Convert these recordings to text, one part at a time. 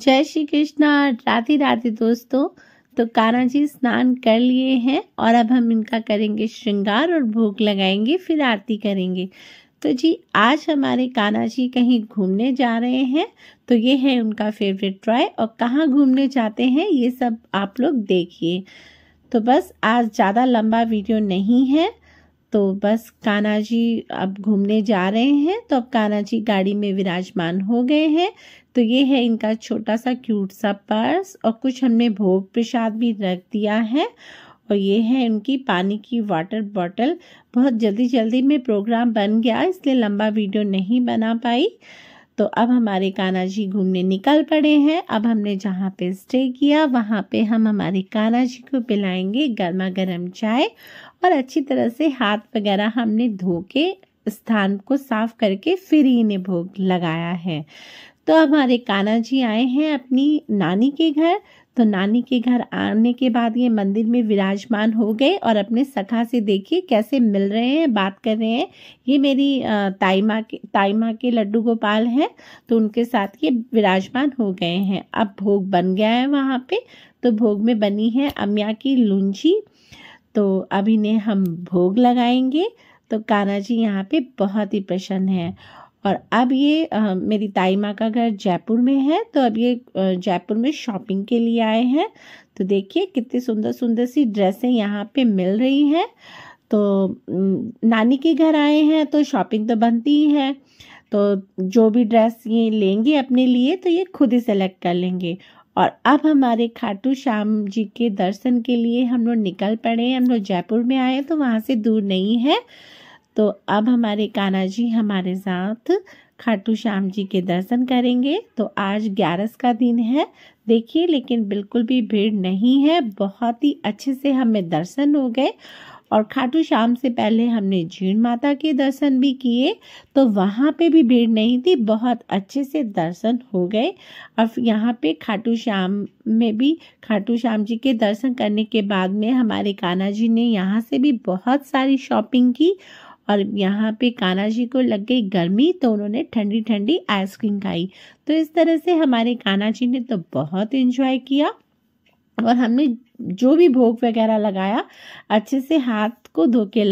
जय श्री कृष्णा राधे राधे दोस्तों तो कान्हा जी स्नान कर लिए हैं और अब हम इनका करेंगे श्रृंगार और भोग लगाएंगे फिर आरती करेंगे तो जी आज हमारे कान्हा जी कहीं घूमने जा रहे हैं तो ये है उनका फेवरेट ट्राई और कहाँ घूमने जाते हैं ये सब आप लोग देखिए तो बस आज ज़्यादा लंबा वीडियो नहीं है तो बस कान्हा जी अब घूमने जा रहे हैं तो अब कान्हा जी गाड़ी में विराजमान हो गए हैं तो ये है इनका छोटा सा क्यूट सा पर्स और कुछ हमने भोग प्रसाद भी रख दिया है और ये है उनकी पानी की वाटर बॉटल बहुत जल्दी जल्दी में प्रोग्राम बन गया इसलिए लंबा वीडियो नहीं बना पाई तो अब हमारे कान्हा जी घूमने निकल पड़े हैं अब हमने जहाँ पे स्टे किया वहाँ पे हम हमारे कान्हा जी को पिलाएंगे गर्मा गर्म चाय और अच्छी तरह से हाथ वगैरह हमने धो के स्थान को साफ करके फिर इन्हें भोग लगाया है तो हमारे कान्हा जी आए हैं अपनी नानी के घर तो नानी के घर आने के बाद ये मंदिर में विराजमान हो गए और अपने सखा से देखिए कैसे मिल रहे हैं बात कर रहे हैं ये मेरी ताइमा के ताइमा के लड्डू गोपाल हैं तो उनके साथ ये विराजमान हो गए हैं अब भोग बन गया है वहाँ पे तो भोग में बनी है अम्या की लुंजी तो अब इन्हें हम भोग लगाएंगे तो कान्हा जी यहाँ पे बहुत ही प्रसन्न है और अब ये आ, मेरी ताई माँ का घर जयपुर में है तो अब ये जयपुर में शॉपिंग के लिए आए हैं तो देखिए कितनी सुंदर सुंदर सी ड्रेसें यहाँ पे मिल रही हैं तो नानी के घर आए हैं तो शॉपिंग तो बनती ही है तो जो भी ड्रेस ये लेंगे अपने लिए तो ये खुद ही सेलेक्ट कर लेंगे और अब हमारे खाटू श्याम जी के दर्शन के लिए हम लोग निकल पड़े हैं हम लोग जयपुर में आए तो वहाँ से दूर नहीं है तो अब हमारे कान्हा जी हमारे साथ खाटू श्याम जी के दर्शन करेंगे तो आज ग्यारस का दिन है देखिए लेकिन बिल्कुल भी भीड़ नहीं है बहुत ही अच्छे से हमें दर्शन हो गए और खाटू श्याम से पहले हमने जीण माता के दर्शन भी किए तो वहाँ पे भी भीड़ नहीं थी बहुत अच्छे से दर्शन हो गए और यहाँ पे खाटू श्याम में भी खाटू श्याम जी के दर्शन करने के बाद में हमारे कान्हा जी ने यहाँ से भी बहुत सारी शॉपिंग की और यहाँ पे कान्हा जी को लग गई गर्मी तो उन्होंने ठंडी ठंडी आइसक्रीम खाई तो इस तरह से हमारे कान्हा जी ने तो बहुत इंजॉय किया और हमने जो भी भोग वगैरह लगाया अच्छे से हाथ को धो के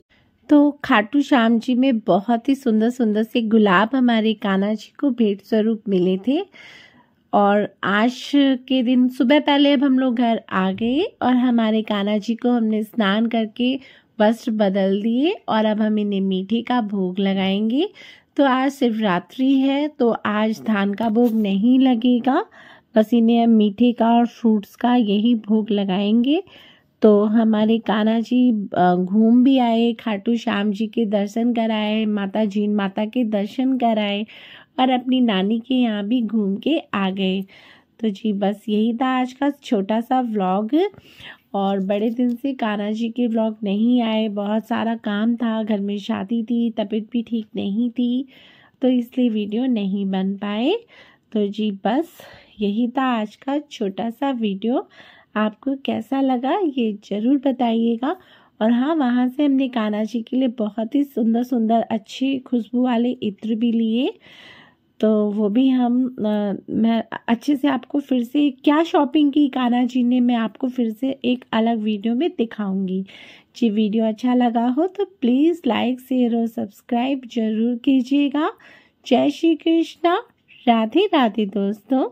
तो खाटू श्याम जी में बहुत ही सुंदर सुंदर से गुलाब हमारे कान्हा जी को भेंट स्वरूप मिले थे और आज के दिन सुबह पहले अब हम लोग घर आ गए और हमारे कान्हा जी को हमने स्नान करके वस्त्र बदल दिए और अब हम इन्हें मीठे का भोग लगाएंगे तो आज शिवरात्रि है तो आज धान का भोग नहीं लगेगा बस इन्हें हम मीठे का और फ्रूट्स का यही भोग लगाएंगे तो हमारे कान्हा जी घूम भी आए खाटू श्याम जी के दर्शन कराए माता जी माता के दर्शन कराए और अपनी नानी के यहाँ भी घूम के आ गए तो जी बस यही था आज का छोटा सा व्लॉग और बड़े दिन से कान्हा जी के व्लॉग नहीं आए बहुत सारा काम था घर में शादी थी तबीयत भी ठीक नहीं थी तो इसलिए वीडियो नहीं बन पाए तो जी बस यही था आज का छोटा सा वीडियो आपको कैसा लगा ये ज़रूर बताइएगा और हाँ वहाँ से हमने कान्हा जी के लिए बहुत ही सुंदर सुंदर अच्छी खुशबू वाले इत्र भी लिए तो वो भी हम मैं अच्छे से आपको फिर से क्या शॉपिंग की काना जी ने मैं आपको फिर से एक अलग वीडियो में दिखाऊंगी जी वीडियो अच्छा लगा हो तो प्लीज़ लाइक शेयर और सब्सक्राइब जरूर कीजिएगा जय श्री कृष्णा राधे राधे दोस्तों